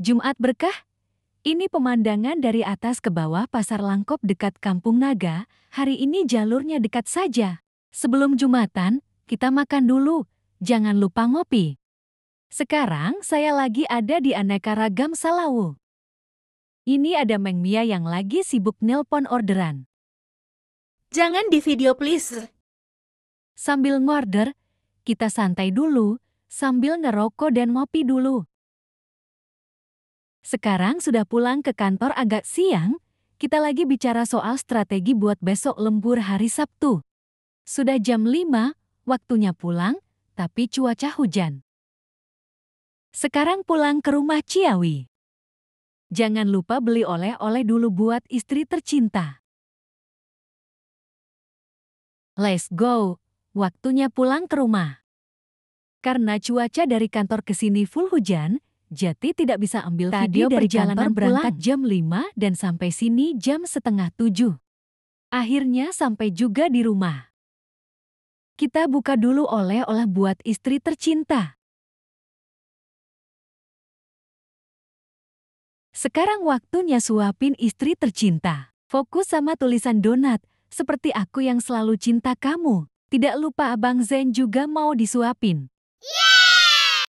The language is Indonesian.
Jumat Berkah? Ini pemandangan dari atas ke bawah Pasar Langkop dekat Kampung Naga, hari ini jalurnya dekat saja. Sebelum Jumatan, kita makan dulu, jangan lupa ngopi. Sekarang saya lagi ada di aneka ragam Salawu. Ini ada Meng Mia yang lagi sibuk nelpon orderan. Jangan di video please. Sambil ngorder, kita santai dulu, sambil ngerokok dan ngopi dulu. Sekarang sudah pulang ke kantor agak siang, kita lagi bicara soal strategi buat besok lembur hari Sabtu. Sudah jam 5, waktunya pulang, tapi cuaca hujan. Sekarang pulang ke rumah Ciawi. Jangan lupa beli oleh-oleh dulu buat istri tercinta. Let's go, waktunya pulang ke rumah. Karena cuaca dari kantor ke sini full hujan, Jati tidak bisa ambil Tadi video dari perjalanan berangkat jam 5 dan sampai sini jam setengah 7. Akhirnya sampai juga di rumah. Kita buka dulu oleh-oleh buat istri tercinta. Sekarang waktunya suapin istri tercinta. Fokus sama tulisan donat, seperti aku yang selalu cinta kamu. Tidak lupa Abang Zen juga mau disuapin. Yeah!